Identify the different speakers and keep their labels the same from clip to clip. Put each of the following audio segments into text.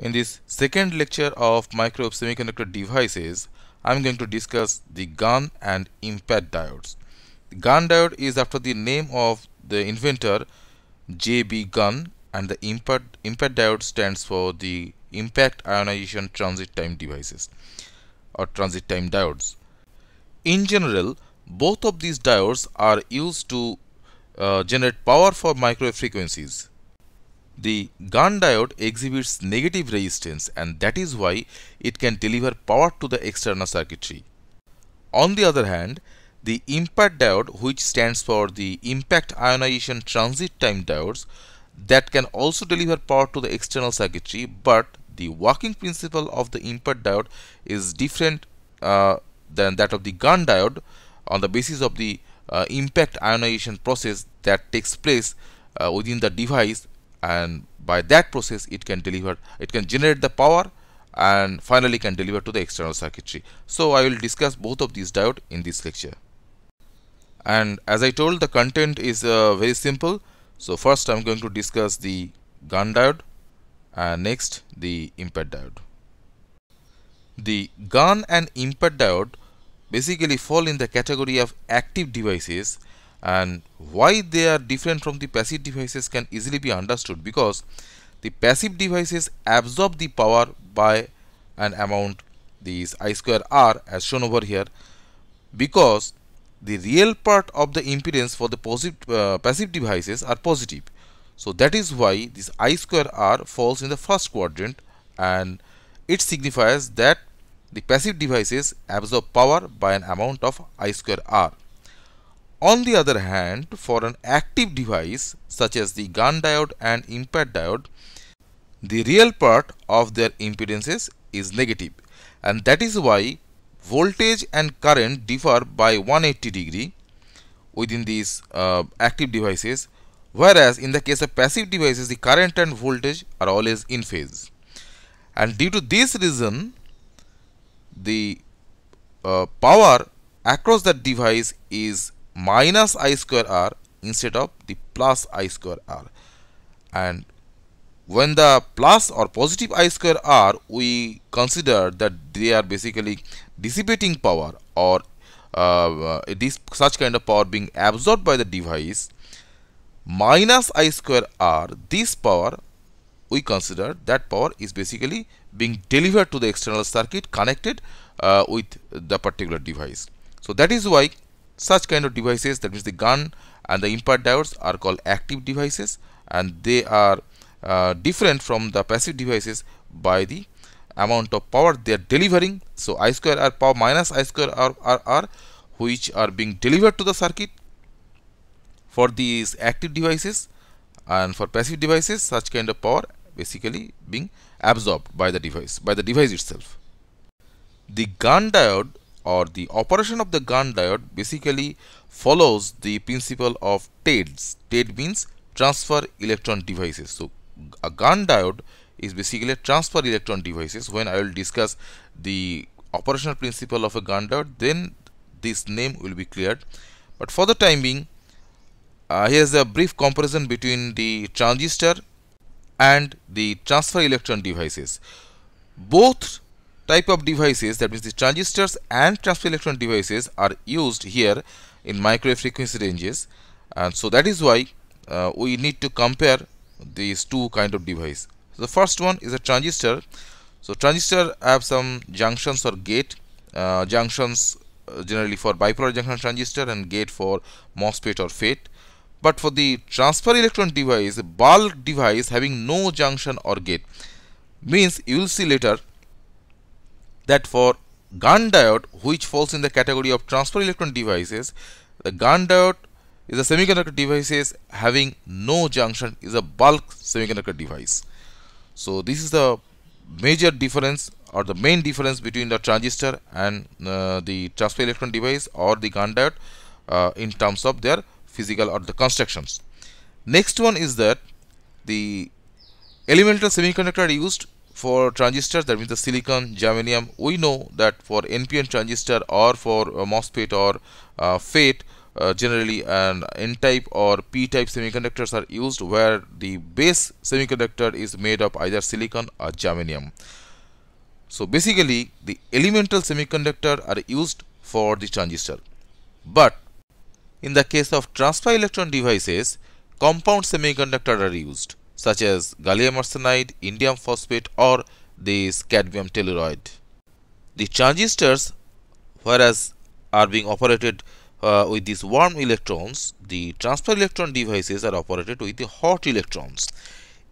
Speaker 1: In this second lecture of microbe semiconductor devices, I'm going to discuss the GUN and impact diodes. The GUN diode is after the name of the inventor J.B. GUN and the impact, impact diode stands for the impact ionization transit time devices or transit time diodes. In general, both of these diodes are used to uh, generate power for microwave frequencies. The gun diode exhibits negative resistance and that is why it can deliver power to the external circuitry. On the other hand, the impact diode which stands for the impact ionization transit time diodes that can also deliver power to the external circuitry but the working principle of the impact diode is different uh, than that of the gun diode on the basis of the uh, impact ionization process that takes place uh, within the device and by that process it can deliver it can generate the power and finally can deliver to the external circuitry so i will discuss both of these diode in this lecture and as i told the content is uh, very simple so first i'm going to discuss the gun diode and next the impact diode the gun and impact diode basically fall in the category of active devices and why they are different from the passive devices can easily be understood because the passive devices absorb the power by an amount this I square R as shown over here because the real part of the impedance for the positive, uh, passive devices are positive. So that is why this I square R falls in the first quadrant and it signifies that the passive devices absorb power by an amount of I square R. On the other hand, for an active device such as the gun diode and impact diode, the real part of their impedances is negative and that is why voltage and current differ by 180 degree within these uh, active devices whereas in the case of passive devices the current and voltage are always in phase and due to this reason the uh, power across that device is minus i square r instead of the plus i square r and when the plus or positive i square r we consider that they are basically dissipating power or uh, this such kind of power being absorbed by the device minus i square r this power we consider that power is basically being delivered to the external circuit connected uh, with the particular device so that is why such kind of devices, that means the gun and the impact diodes are called active devices and they are uh, different from the passive devices by the amount of power they are delivering. So I square R power minus I square R, R, R which are being delivered to the circuit for these active devices and for passive devices such kind of power basically being absorbed by the device by the device itself. The gun diode or the operation of the gun diode basically follows the principle of TEDs. TED means transfer electron devices. So a gun diode is basically transfer electron devices. When I will discuss the operational principle of a gun diode, then this name will be cleared. But for the time being, uh, here's a brief comparison between the transistor and the transfer electron devices. Both type of devices that means the transistors and transfer electron devices are used here in microwave frequency ranges and so that is why uh, we need to compare these two kind of device so the first one is a transistor so transistor have some junctions or gate uh, junctions uh, generally for bipolar junction transistor and gate for MOSFET or FET but for the transfer electron device bulk device having no junction or gate means you will see later that for GaN diode which falls in the category of transfer electron devices the GaN diode is a semiconductor devices having no junction is a bulk semiconductor device so this is the major difference or the main difference between the transistor and uh, the transfer electron device or the GaN diode uh, in terms of their physical or the constructions next one is that the elemental semiconductor used for transistors that means the silicon germanium we know that for npn transistor or for uh, mosfet or uh, fet uh, generally an n-type or p-type semiconductors are used where the base semiconductor is made of either silicon or germanium so basically the elemental semiconductor are used for the transistor but in the case of transfer electron devices compound semiconductor are used such as gallium arsenide, indium phosphate or this cadmium telluride. The transistors whereas are being operated uh, with these warm electrons, the transfer electron devices are operated with the hot electrons.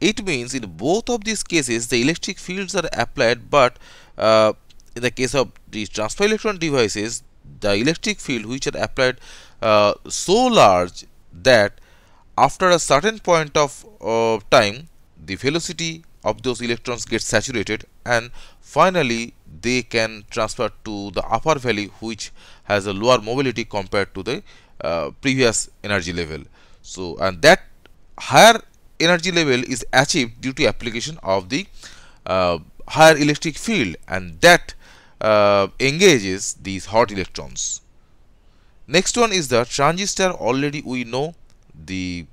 Speaker 1: It means in both of these cases the electric fields are applied but uh, in the case of the transfer electron devices the electric field which are applied uh, so large that after a certain point of uh, time the velocity of those electrons get saturated and finally they can transfer to the upper valley which has a lower mobility compared to the uh, previous energy level so and that higher energy level is achieved due to application of the uh, higher electric field and that uh, engages these hot electrons next one is the transistor already we know the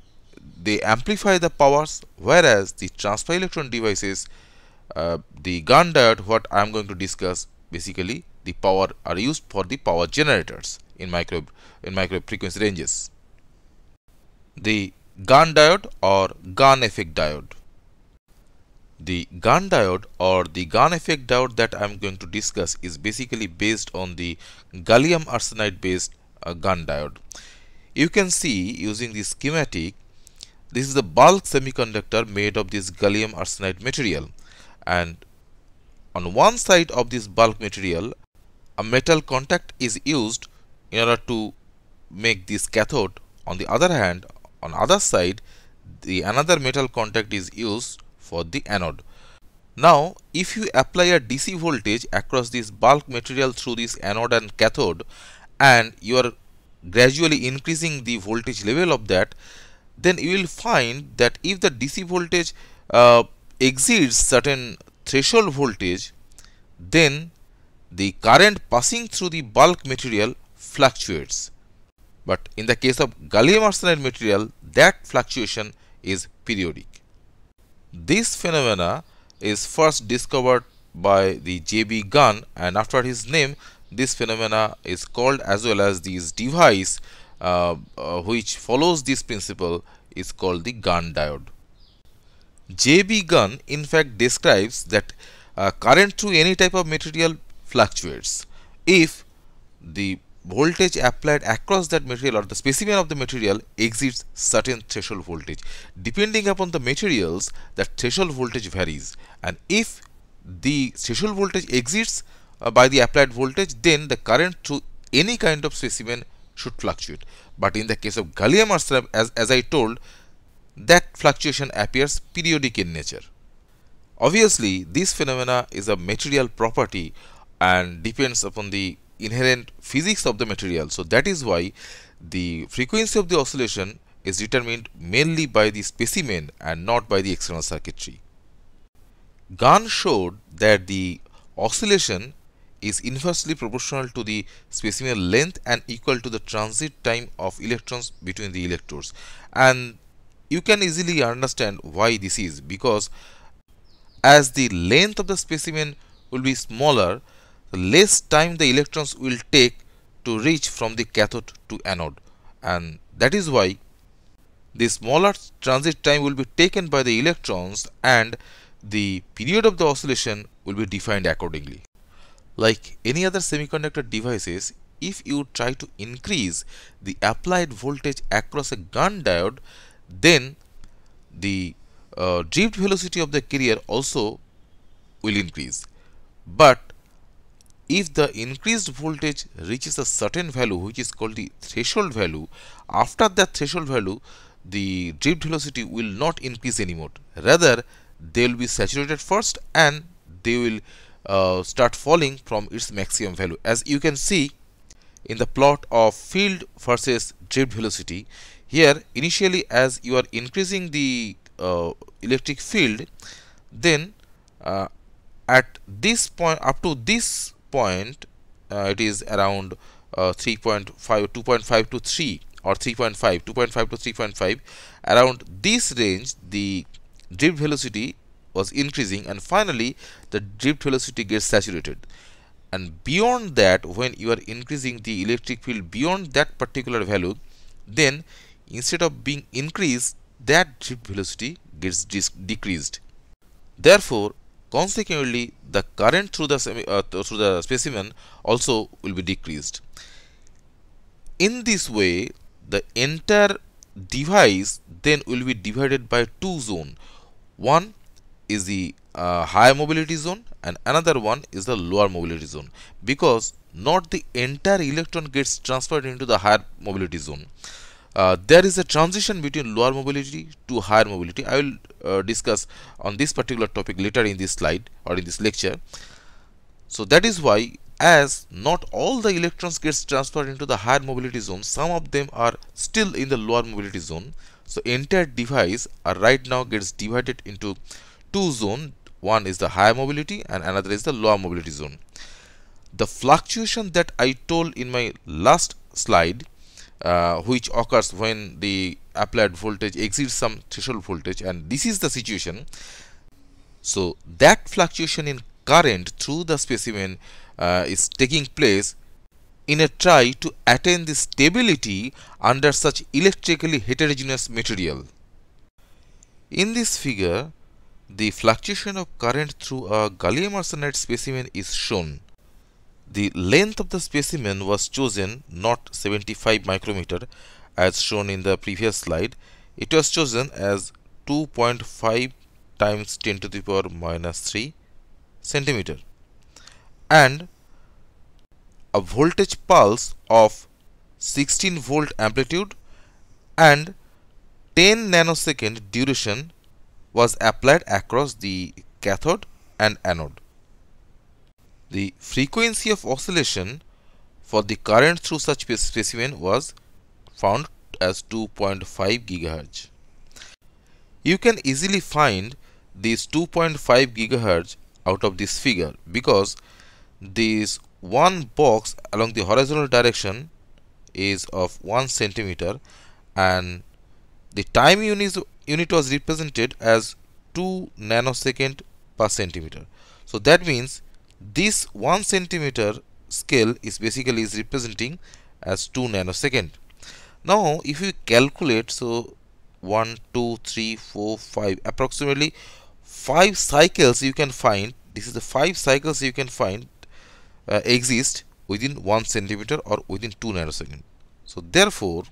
Speaker 1: they amplify the powers whereas the transfer electron devices uh, the gun diode what I am going to discuss basically the power are used for the power generators in micro in micro frequency ranges the gun diode or gun effect diode the gun diode or the gun effect diode that I am going to discuss is basically based on the gallium arsenide based uh, gun diode you can see using this schematic, this is a bulk semiconductor made of this gallium arsenide material and on one side of this bulk material, a metal contact is used in order to make this cathode. On the other hand, on other side, the another metal contact is used for the anode. Now, if you apply a DC voltage across this bulk material through this anode and cathode and your gradually increasing the voltage level of that then you will find that if the DC voltage uh, exceeds certain threshold voltage then the current passing through the bulk material fluctuates but in the case of gallium arsenide material that fluctuation is periodic. This phenomena is first discovered by the J.B. Gunn and after his name this phenomena is called as well as this device uh, uh, which follows this principle is called the gun diode. JB gun in fact describes that uh, current through any type of material fluctuates. If the voltage applied across that material or the specimen of the material exceeds certain threshold voltage. Depending upon the materials, that threshold voltage varies. And if the threshold voltage exceeds uh, by the applied voltage then the current through any kind of specimen should fluctuate but in the case of gallium arsenide as, as I told that fluctuation appears periodic in nature. Obviously this phenomena is a material property and depends upon the inherent physics of the material so that is why the frequency of the oscillation is determined mainly by the specimen and not by the external circuitry. Gunn showed that the oscillation is inversely proportional to the specimen length and equal to the transit time of electrons between the electrodes and you can easily understand why this is because as the length of the specimen will be smaller the less time the electrons will take to reach from the cathode to anode and that is why the smaller transit time will be taken by the electrons and the period of the oscillation will be defined accordingly. Like any other semiconductor devices, if you try to increase the applied voltage across a gun diode, then the uh, drift velocity of the carrier also will increase. But if the increased voltage reaches a certain value which is called the threshold value, after that threshold value the drift velocity will not increase anymore. Rather, they will be saturated first and they will uh, start falling from its maximum value as you can see in the plot of field versus drift velocity here initially as you are increasing the uh, electric field then uh, at this point up to this point uh, it is around uh, 3.5 2.5 to 3 or 3.5 2.5 to 3.5 around this range the drift velocity was increasing and finally the drift velocity gets saturated and beyond that when you are increasing the electric field beyond that particular value then instead of being increased that drift velocity gets decreased therefore consequently the current through the uh, through the specimen also will be decreased in this way the entire device then will be divided by two zone one is the uh, high mobility zone and another one is the lower mobility zone because not the entire electron gets transferred into the higher mobility zone. Uh, there is a transition between lower mobility to higher mobility. I will uh, discuss on this particular topic later in this slide or in this lecture. So that is why as not all the electrons gets transferred into the higher mobility zone, some of them are still in the lower mobility zone. So entire device right now gets divided into two zone one is the higher mobility and another is the lower mobility zone the fluctuation that I told in my last slide uh, which occurs when the applied voltage exceeds some threshold voltage and this is the situation so that fluctuation in current through the specimen uh, is taking place in a try to attain the stability under such electrically heterogeneous material. In this figure, the fluctuation of current through a gallium arsenide specimen is shown. The length of the specimen was chosen not 75 micrometer as shown in the previous slide. It was chosen as 2.5 times 10 to the power minus 3 centimeter and a voltage pulse of 16 volt amplitude and 10 nanosecond duration was applied across the cathode and anode. The frequency of oscillation for the current through such specimen was found as 2.5 GHz. You can easily find this 2.5 GHz out of this figure because this one box along the horizontal direction is of 1 centimeter and the time unit, unit was represented as 2 nanosecond per centimeter. So that means this 1 centimeter scale is basically is representing as 2 nanosecond. Now if you calculate so 1, 2, 3, 4, 5 approximately 5 cycles you can find this is the 5 cycles you can find uh, exist within 1 centimeter or within 2 nanosecond. So therefore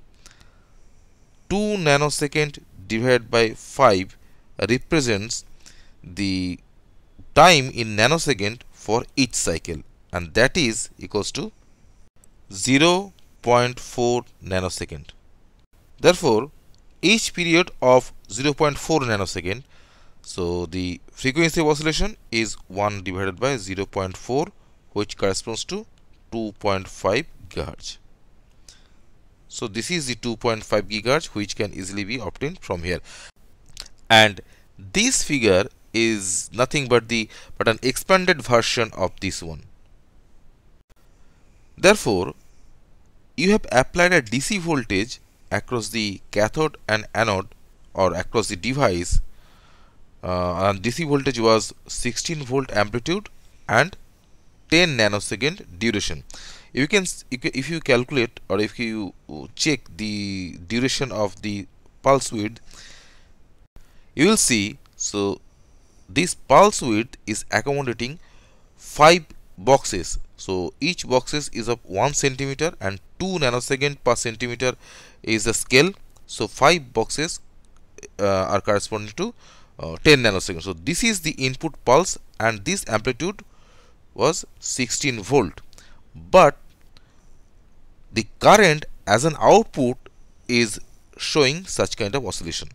Speaker 1: 2 nanosecond divided by 5 represents the time in nanosecond for each cycle and that is equals to 0 0.4 nanosecond. Therefore, each period of 0 0.4 nanosecond, so the frequency of oscillation is 1 divided by 0 0.4 which corresponds to 2.5 GHz. So this is the 2.5 gigahertz which can easily be obtained from here. And this figure is nothing but the but an expanded version of this one. Therefore, you have applied a DC voltage across the cathode and anode or across the device uh, and DC voltage was 16 volt amplitude and 10 nanosecond duration you can if you calculate or if you check the duration of the pulse width you will see so this pulse width is accommodating five boxes so each boxes is of one centimeter and two nanosecond per centimeter is the scale so five boxes uh, are corresponding to uh, 10 nanoseconds so this is the input pulse and this amplitude was 16 volt but the current as an output is showing such kind of oscillation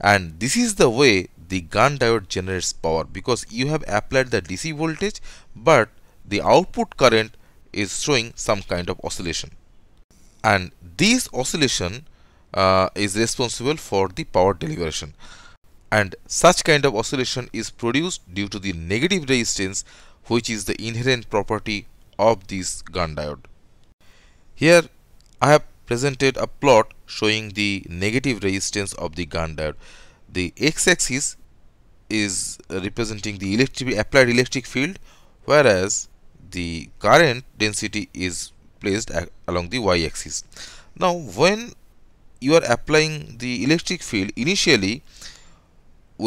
Speaker 1: and this is the way the GAN diode generates power because you have applied the DC voltage but the output current is showing some kind of oscillation and this oscillation uh, is responsible for the power deliberation and such kind of oscillation is produced due to the negative resistance which is the inherent property of this gun diode. Here I have presented a plot showing the negative resistance of the gun diode. The x-axis is representing the applied electric field whereas the current density is placed along the y-axis. Now when you are applying the electric field initially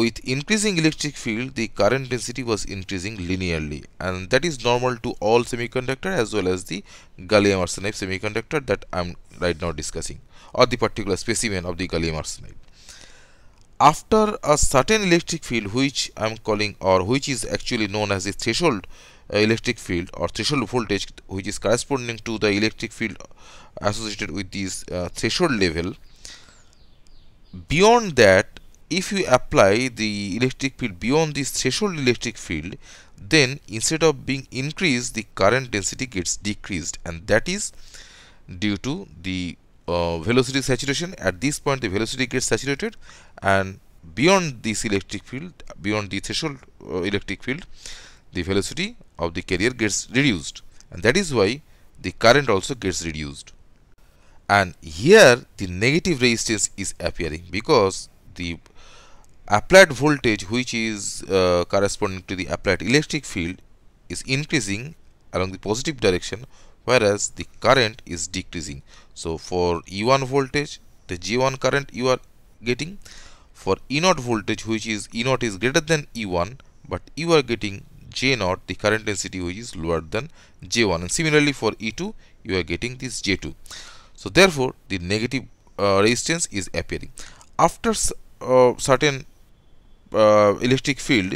Speaker 1: with increasing electric field the current density was increasing linearly and that is normal to all semiconductor as well as the gallium arsenide semiconductor that I'm right now discussing or the particular specimen of the gallium arsenide. After a certain electric field which I'm calling or which is actually known as the threshold uh, electric field or threshold voltage which is corresponding to the electric field associated with this uh, threshold level beyond that if we apply the electric field beyond this threshold electric field then instead of being increased the current density gets decreased and that is due to the uh, velocity saturation at this point the velocity gets saturated and beyond this electric field beyond the threshold uh, electric field the velocity of the carrier gets reduced and that is why the current also gets reduced and here the negative resistance is appearing because the applied voltage which is uh, corresponding to the applied electric field is increasing along the positive direction whereas the current is decreasing so for E1 voltage the G1 current you are getting for E0 voltage which is E0 is greater than E1 but you are getting J0 the current density which is lower than J1 and similarly for E2 you are getting this J2 so therefore the negative uh, resistance is appearing after uh, certain uh, electric field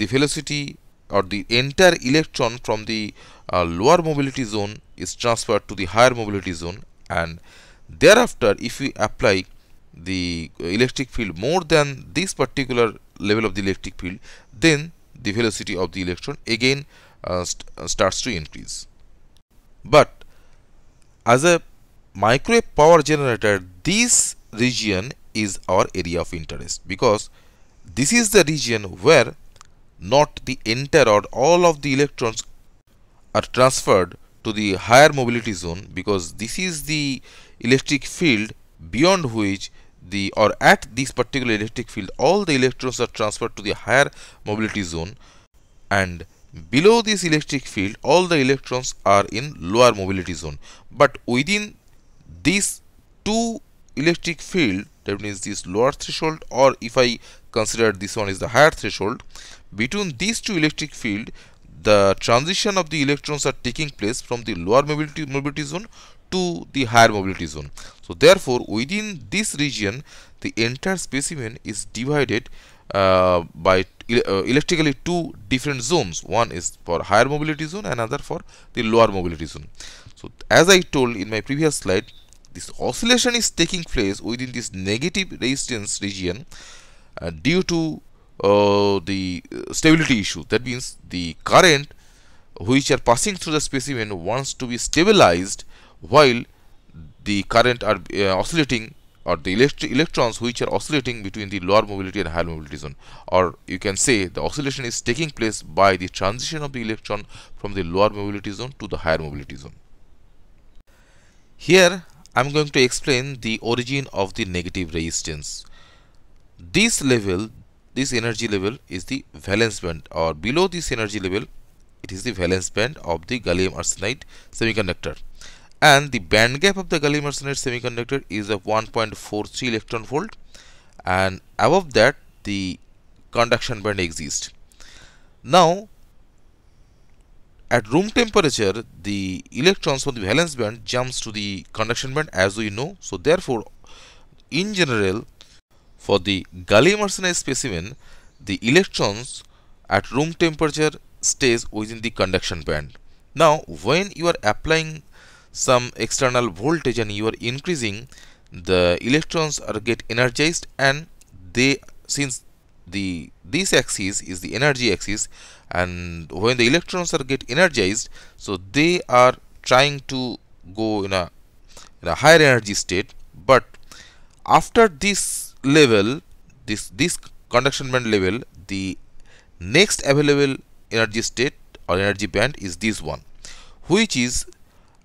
Speaker 1: the velocity or the entire electron from the uh, lower mobility zone is transferred to the higher mobility zone and thereafter if we apply the uh, electric field more than this particular level of the electric field then the velocity of the electron again uh, st uh, starts to increase. But as a microwave power generator this region is our area of interest because this is the region where not the entire or all of the electrons are transferred to the higher mobility zone because this is the electric field beyond which the or at this particular electric field all the electrons are transferred to the higher mobility zone and below this electric field all the electrons are in lower mobility zone but within these two electric field that means this lower threshold or if I consider this one is the higher threshold between these two electric field the transition of the electrons are taking place from the lower mobility, mobility zone to the higher mobility zone so therefore within this region the entire specimen is divided uh, by uh, electrically two different zones one is for higher mobility zone another for the lower mobility zone so as i told in my previous slide this oscillation is taking place within this negative resistance region uh, due to uh, the uh, stability issue that means the current which are passing through the specimen wants to be stabilized while the current are uh, oscillating or the elect electrons which are oscillating between the lower mobility and higher mobility zone or you can say the oscillation is taking place by the transition of the electron from the lower mobility zone to the higher mobility zone. Here I am going to explain the origin of the negative resistance this level this energy level is the valence band or below this energy level it is the valence band of the gallium arsenide semiconductor and the band gap of the gallium arsenide semiconductor is of 1.43 electron volt and above that the conduction band exists now at room temperature the electrons from the valence band jumps to the conduction band as we know so therefore in general for the Gallium arsenide specimen, the electrons at room temperature stays within the conduction band. Now, when you are applying some external voltage and you are increasing, the electrons are get energized and they since the this axis is the energy axis and when the electrons are get energized so they are trying to go in a, in a higher energy state but after this level this this conduction band level the next available energy state or energy band is this one which is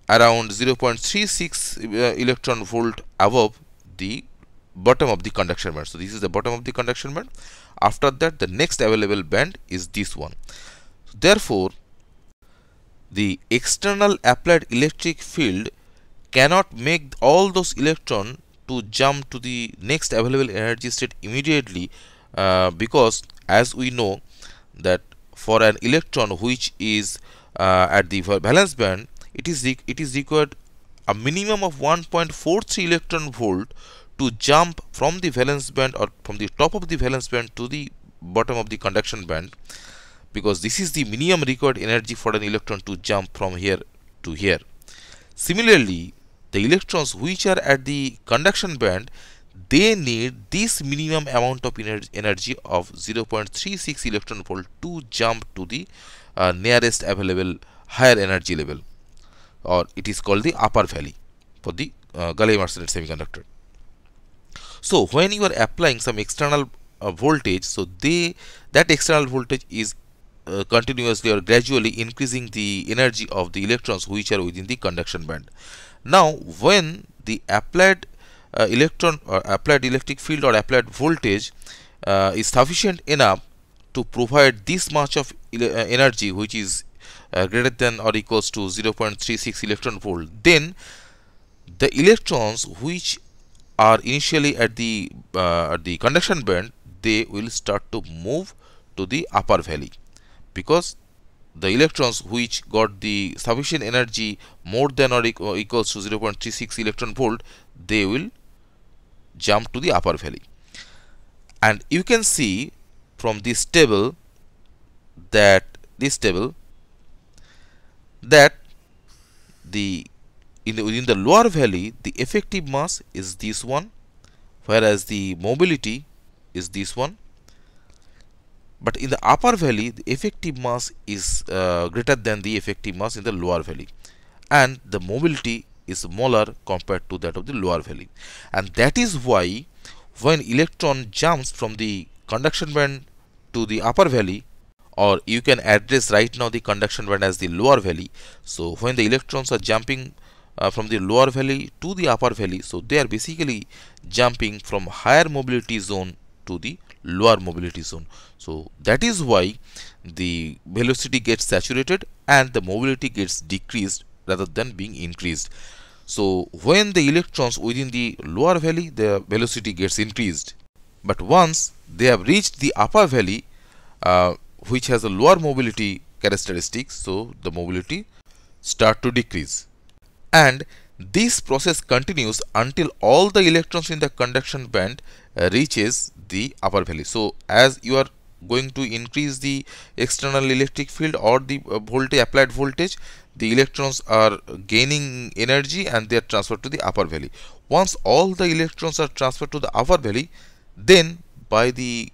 Speaker 1: around 0.36 uh, electron volt above the bottom of the conduction band so this is the bottom of the conduction band after that the next available band is this one therefore the external applied electric field cannot make all those electron to jump to the next available energy state immediately uh, because as we know that for an electron which is uh, at the valence band it is it is required a minimum of 1.43 electron volt to jump from the valence band or from the top of the valence band to the bottom of the conduction band because this is the minimum required energy for an electron to jump from here to here. Similarly, the electrons which are at the conduction band they need this minimum amount of energy of 0.36 electron volt to jump to the uh, nearest available higher energy level or it is called the upper valley for the uh, gallium arsenide semiconductor so when you are applying some external uh, voltage so they that external voltage is uh, continuously or gradually increasing the energy of the electrons which are within the conduction band now when the applied uh, electron or applied electric field or applied voltage uh, is sufficient enough to provide this much of uh, energy which is uh, greater than or equals to 0.36 electron volt then the electrons which are initially at the uh, at the conduction band they will start to move to the upper valley because the electrons which got the sufficient energy more than or equals to 0.36 electron volt they will jump to the upper valley and you can see from this table that this table that the in the, within the lower valley the effective mass is this one whereas the mobility is this one but in the upper valley the effective mass is uh, greater than the effective mass in the lower valley and the mobility is smaller compared to that of the lower valley and that is why when electron jumps from the conduction band to the upper valley or you can address right now the conduction band as the lower valley so when the electrons are jumping uh, from the lower valley to the upper valley so they are basically jumping from higher mobility zone to the lower mobility zone. So that is why the velocity gets saturated and the mobility gets decreased rather than being increased. So when the electrons within the lower valley, the velocity gets increased. But once they have reached the upper valley, uh, which has a lower mobility characteristics, so the mobility start to decrease. And this process continues until all the electrons in the conduction band reaches the upper valley so as you are going to increase the external electric field or the uh, voltage applied voltage the electrons are gaining energy and they are transferred to the upper valley once all the electrons are transferred to the upper valley then by the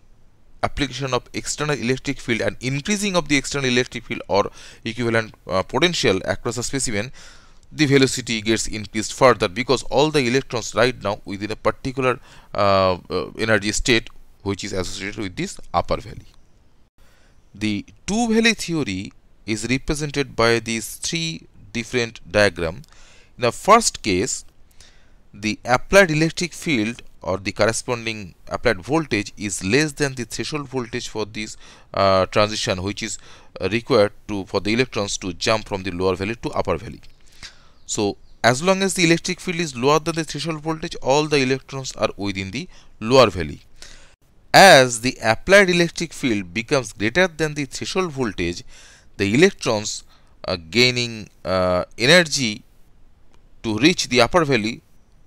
Speaker 1: application of external electric field and increasing of the external electric field or equivalent uh, potential across a specimen the velocity gets increased further because all the electrons right now within a particular uh, uh, energy state which is associated with this upper valley. The two valley theory is represented by these three different diagram. In the first case, the applied electric field or the corresponding applied voltage is less than the threshold voltage for this uh, transition which is uh, required to for the electrons to jump from the lower valley to upper valley. So as long as the electric field is lower than the threshold voltage, all the electrons are within the lower valley. As the applied electric field becomes greater than the threshold voltage, the electrons are gaining uh, energy to reach the upper valley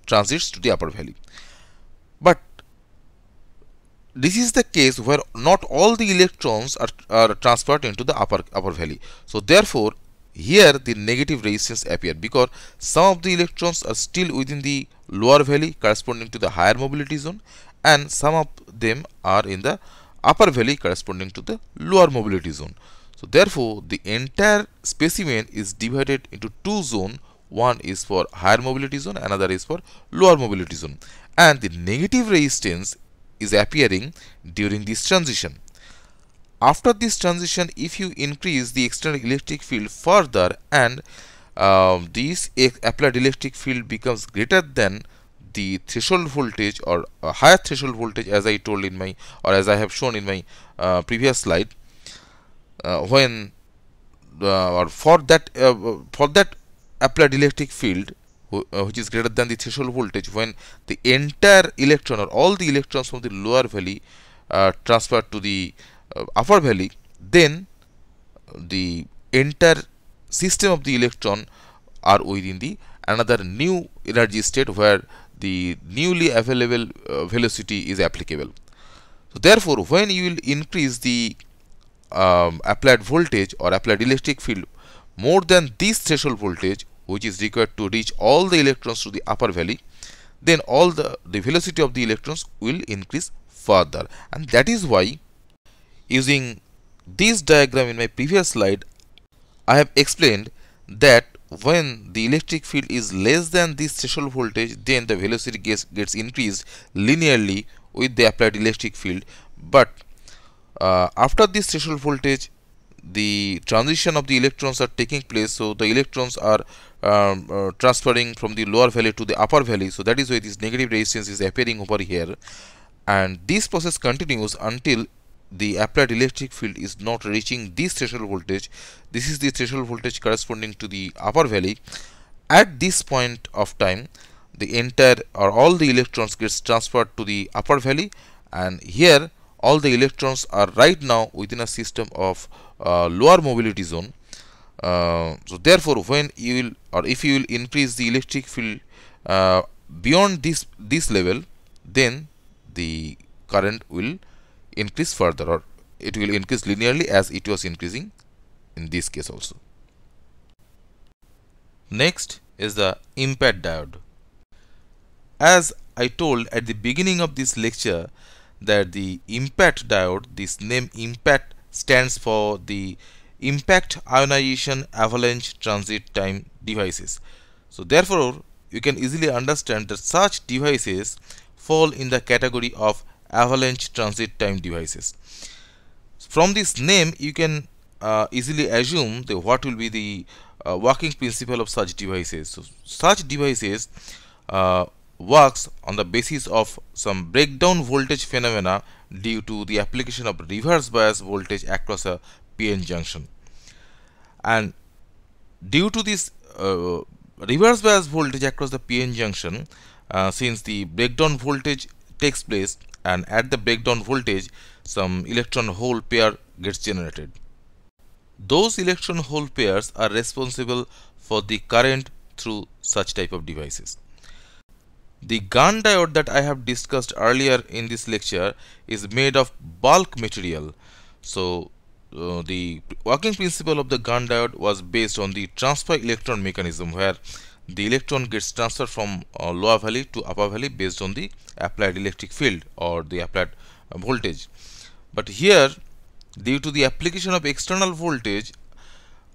Speaker 1: transits to the upper valley. But this is the case where not all the electrons are, are transferred into the upper upper valley. So therefore, here the negative resistance appear because some of the electrons are still within the lower valley corresponding to the higher mobility zone and some of them are in the upper valley corresponding to the lower mobility zone. So therefore the entire specimen is divided into two zones one is for higher mobility zone another is for lower mobility zone and the negative resistance is appearing during this transition after this transition if you increase the external electric field further and um, this applied electric field becomes greater than the threshold voltage or a uh, higher threshold voltage as I told in my or as I have shown in my uh, previous slide uh, when uh, or for that uh, for that applied electric field which is greater than the threshold voltage when the entire electron or all the electrons from the lower valley transferred to the uh, upper valley then the entire system of the electron are within the another new energy state where the newly available uh, velocity is applicable. So therefore, when you will increase the um, applied voltage or applied electric field more than this threshold voltage which is required to reach all the electrons to the upper valley, then all the, the velocity of the electrons will increase further and that is why Using this diagram in my previous slide, I have explained that when the electric field is less than this threshold voltage, then the velocity gets, gets increased linearly with the applied electric field. But uh, after this threshold voltage, the transition of the electrons are taking place so the electrons are um, uh, transferring from the lower valley to the upper valley so that is why this negative resistance is appearing over here and this process continues until the applied electric field is not reaching this threshold voltage this is the threshold voltage corresponding to the upper valley at this point of time the entire or all the electrons gets transferred to the upper valley and here all the electrons are right now within a system of uh, lower mobility zone uh, so therefore when you will or if you will increase the electric field uh, beyond this this level then the current will increase further or it will increase linearly as it was increasing in this case also. Next is the impact diode. As I told at the beginning of this lecture that the impact diode, this name impact stands for the impact ionization avalanche transit time devices. So therefore, you can easily understand that such devices fall in the category of avalanche transit time devices from this name you can uh, easily assume the what will be the uh, working principle of such devices so such devices uh, works on the basis of some breakdown voltage phenomena due to the application of reverse bias voltage across a PN junction and due to this uh, reverse bias voltage across the PN junction uh, since the breakdown voltage takes place and at the breakdown voltage some electron hole pair gets generated. Those electron hole pairs are responsible for the current through such type of devices. The GaN diode that I have discussed earlier in this lecture is made of bulk material. So uh, the working principle of the GaN diode was based on the transfer electron mechanism where the electron gets transferred from uh, lower valley to upper valley based on the applied electric field or the applied uh, voltage but here due to the application of external voltage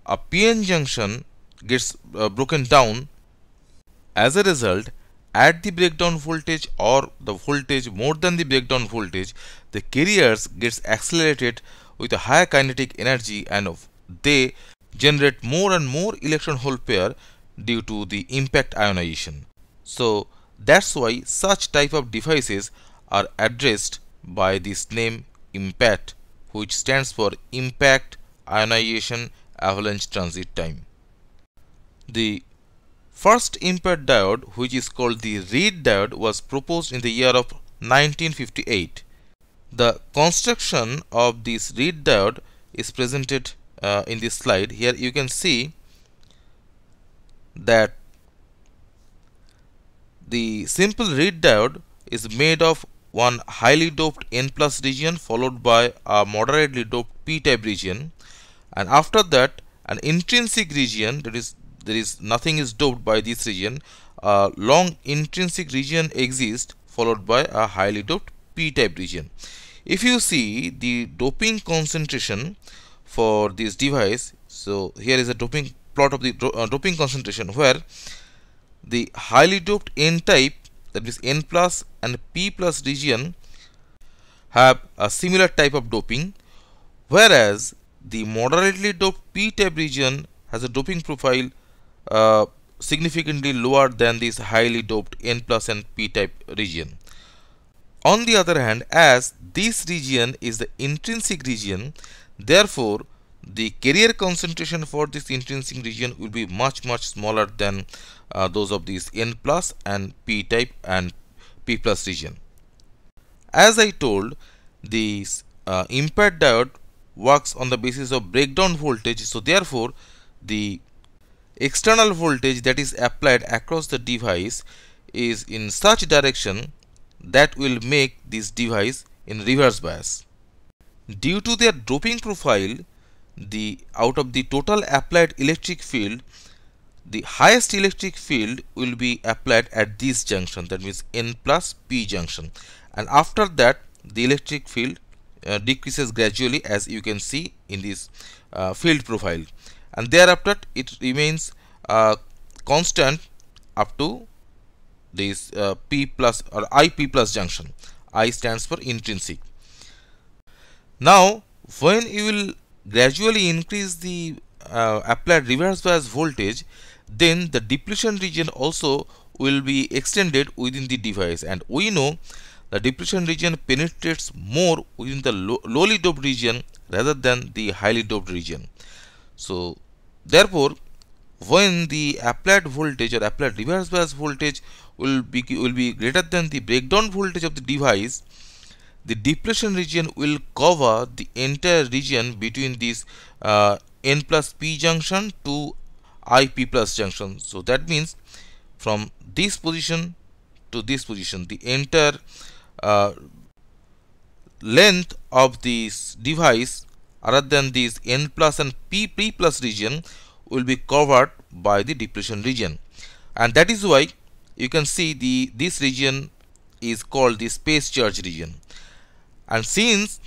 Speaker 1: a p-n junction gets uh, broken down as a result at the breakdown voltage or the voltage more than the breakdown voltage the carriers gets accelerated with a higher kinetic energy and they generate more and more electron hole pair due to the impact ionization. So that's why such type of devices are addressed by this name IMPACT which stands for Impact Ionization Avalanche Transit Time. The first impact diode which is called the Reed diode was proposed in the year of 1958. The construction of this Reed diode is presented uh, in this slide. Here you can see that the simple read diode is made of one highly doped N plus region followed by a moderately doped P type region and after that an intrinsic region that is there is nothing is doped by this region a long intrinsic region exists followed by a highly doped P type region. If you see the doping concentration for this device so here is a doping plot of the uh, doping concentration where the highly doped N type is N plus and P plus region have a similar type of doping whereas the moderately doped P type region has a doping profile uh, significantly lower than this highly doped N plus and P type region. On the other hand as this region is the intrinsic region therefore the carrier concentration for this intrinsic region will be much much smaller than uh, those of these N plus and P type and P plus region. As I told, this uh, impaired diode works on the basis of breakdown voltage. So therefore, the external voltage that is applied across the device is in such direction that will make this device in reverse bias. Due to their doping profile, the out of the total applied electric field the highest electric field will be applied at this junction that means N plus P junction and after that the electric field uh, decreases gradually as you can see in this uh, field profile and thereafter it remains uh, constant up to this uh, P plus or IP plus junction I stands for intrinsic now when you will gradually increase the uh, applied reverse bias voltage then the depletion region also will be extended within the device and we know the depletion region penetrates more within the lowly doped region rather than the highly doped region so therefore when the applied voltage or applied reverse bias voltage will be will be greater than the breakdown voltage of the device the depletion region will cover the entire region between this uh, N plus P junction to IP plus junction. So that means from this position to this position the entire uh, length of this device other than this N plus and P, P plus region will be covered by the depletion region and that is why you can see the this region is called the space charge region and since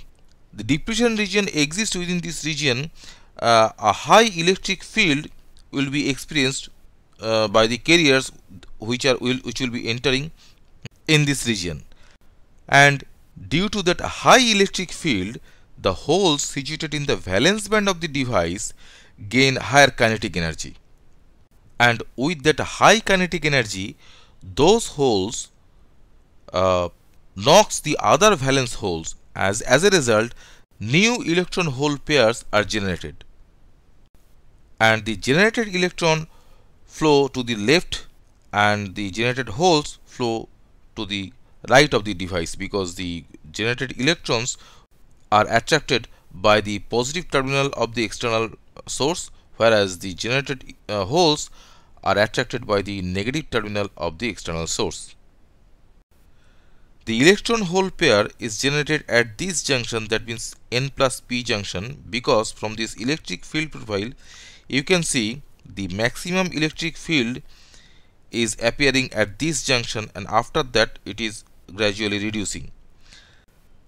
Speaker 1: the depletion region exists within this region uh, a high electric field will be experienced uh, by the carriers which are will which will be entering in this region and due to that high electric field the holes situated in the valence band of the device gain higher kinetic energy and with that high kinetic energy those holes uh, Knocks the other valence holes as, as a result new electron hole pairs are generated and the generated electron flow to the left and the generated holes flow to the right of the device because the generated electrons are attracted by the positive terminal of the external source whereas the generated uh, holes are attracted by the negative terminal of the external source. The electron hole pair is generated at this junction that means N plus P junction because from this electric field profile you can see the maximum electric field is appearing at this junction and after that it is gradually reducing.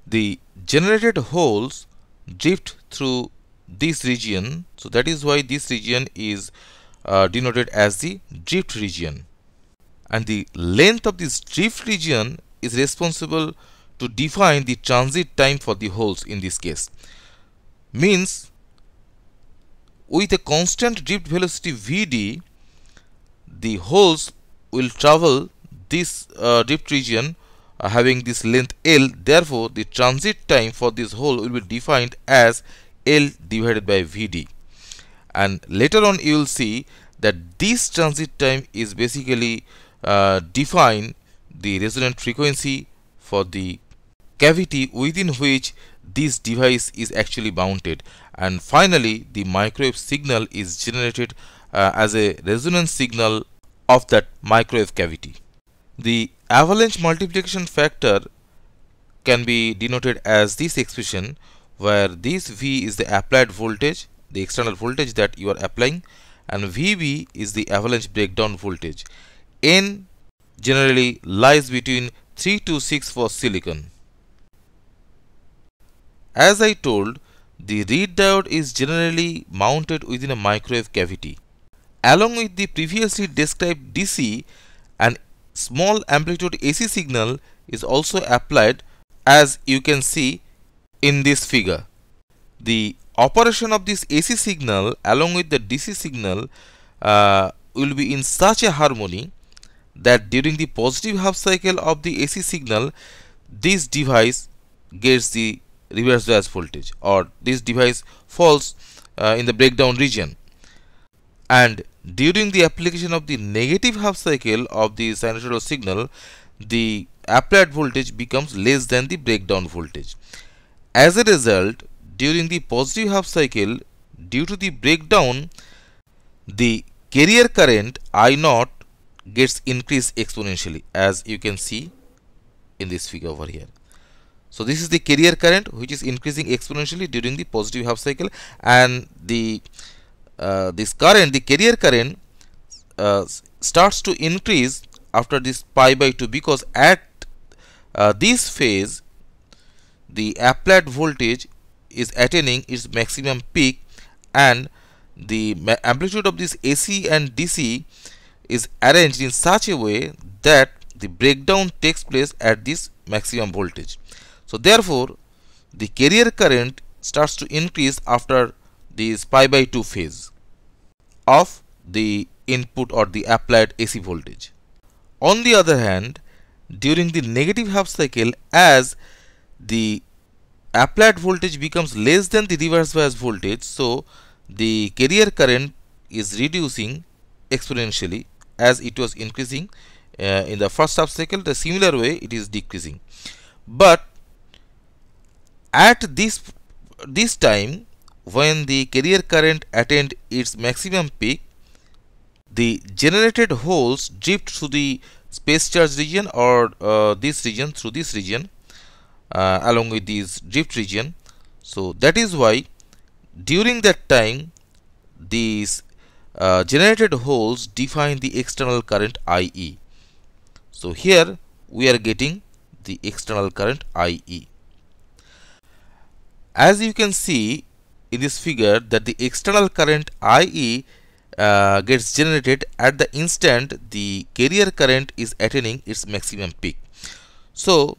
Speaker 1: The generated holes drift through this region so that is why this region is uh, denoted as the drift region and the length of this drift region is responsible to define the transit time for the holes in this case. Means with a constant drift velocity Vd, the holes will travel this uh, drift region uh, having this length L. Therefore, the transit time for this hole will be defined as L divided by Vd. And later on you will see that this transit time is basically uh, defined the resonant frequency for the cavity within which this device is actually mounted and finally the microwave signal is generated uh, as a resonance signal of that microwave cavity. The avalanche multiplication factor can be denoted as this expression where this V is the applied voltage, the external voltage that you are applying and VB is the avalanche breakdown voltage. N generally lies between 3 to 6 for silicon. As I told, the read diode is generally mounted within a microwave cavity. Along with the previously described DC, an small amplitude AC signal is also applied as you can see in this figure. The operation of this AC signal along with the DC signal uh, will be in such a harmony that during the positive half cycle of the AC signal, this device gets the reverse bias voltage or this device falls uh, in the breakdown region. And during the application of the negative half cycle of the sinusoidal signal, the applied voltage becomes less than the breakdown voltage. As a result, during the positive half cycle, due to the breakdown, the carrier current I naught gets increased exponentially as you can see in this figure over here. So this is the carrier current which is increasing exponentially during the positive half cycle and the uh, this current the carrier current uh, starts to increase after this pi by 2 because at uh, this phase the applied voltage is attaining its maximum peak and the amplitude of this AC and DC is arranged in such a way that the breakdown takes place at this maximum voltage. So therefore, the carrier current starts to increase after this pi by 2 phase of the input or the applied AC voltage. On the other hand, during the negative half cycle as the applied voltage becomes less than the reverse bias voltage so the carrier current is reducing exponentially as it was increasing uh, in the first half cycle the similar way it is decreasing but at this this time when the carrier current attained its maximum peak the generated holes drift through the space charge region or uh, this region through this region uh, along with this drift region so that is why during that time these uh, generated holes define the external current IE. So here we are getting the external current IE. As you can see in this figure that the external current IE uh, gets generated at the instant the carrier current is attaining its maximum peak. So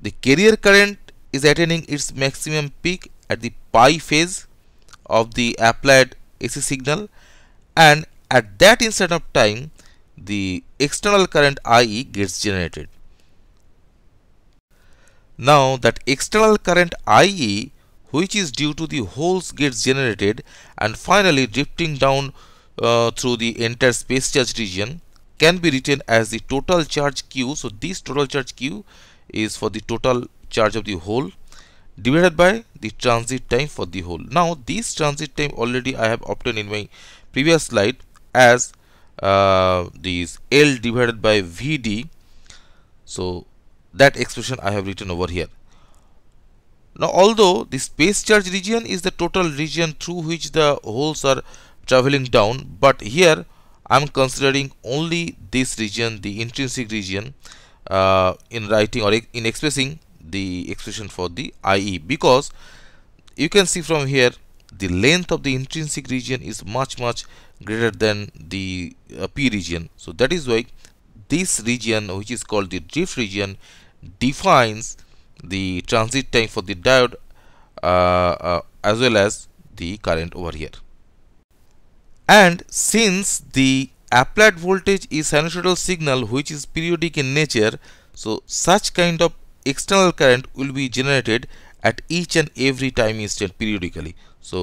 Speaker 1: the carrier current is attaining its maximum peak at the pi phase of the applied AC signal and at that instant of time the external current IE gets generated. Now that external current IE which is due to the holes gets generated and finally drifting down uh, through the entire space charge region can be written as the total charge Q. So this total charge Q is for the total charge of the hole divided by the transit time for the hole. Now this transit time already I have obtained in my previous slide as uh, these L divided by VD so that expression I have written over here now although the space charge region is the total region through which the holes are traveling down but here I'm considering only this region the intrinsic region uh, in writing or in expressing the expression for the IE because you can see from here the length of the intrinsic region is much much greater than the uh, P region. So that is why this region which is called the drift region defines the transit time for the diode uh, uh, as well as the current over here. And since the applied voltage is sinusoidal signal which is periodic in nature, so such kind of external current will be generated at each and every time instant periodically so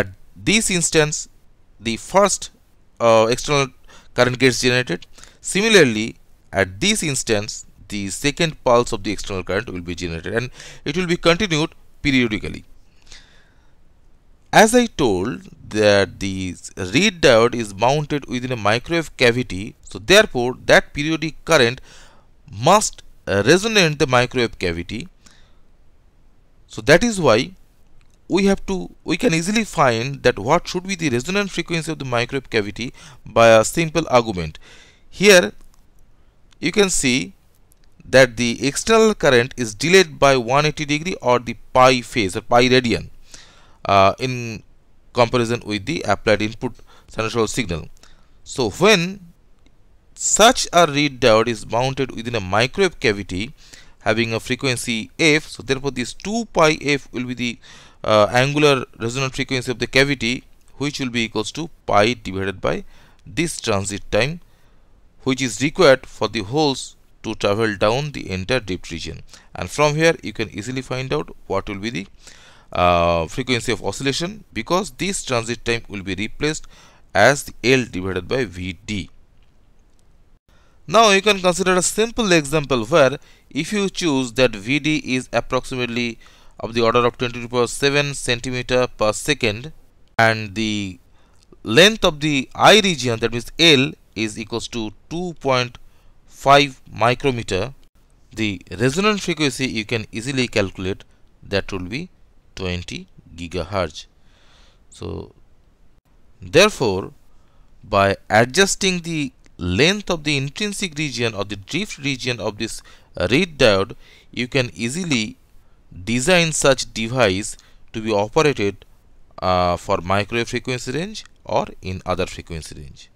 Speaker 1: at this instance the first uh, external current gets generated similarly at this instance the second pulse of the external current will be generated and it will be continued periodically as I told that the read diode is mounted within a microwave cavity so therefore that periodic current must uh, resonate the microwave cavity so that is why we have to we can easily find that what should be the resonant frequency of the microwave cavity by a simple argument here you can see that the external current is delayed by 180 degree or the pi phase or pi radian uh, in comparison with the applied input sinusoidal signal so when such a read diode is mounted within a microwave cavity having a frequency f so therefore this 2 pi f will be the uh, angular resonant frequency of the cavity which will be equals to pi divided by this transit time which is required for the holes to travel down the entire depth region and from here you can easily find out what will be the uh, frequency of oscillation because this transit time will be replaced as the L divided by Vd. Now you can consider a simple example where if you choose that VD is approximately of the order of 20 to the power 7 centimeter per second and the length of the I region that means L is equals to 2.5 micrometer the resonant frequency you can easily calculate that will be 20 gigahertz so therefore by adjusting the length of the intrinsic region or the drift region of this read diode, you can easily design such device to be operated uh, for microwave frequency range or in other frequency range.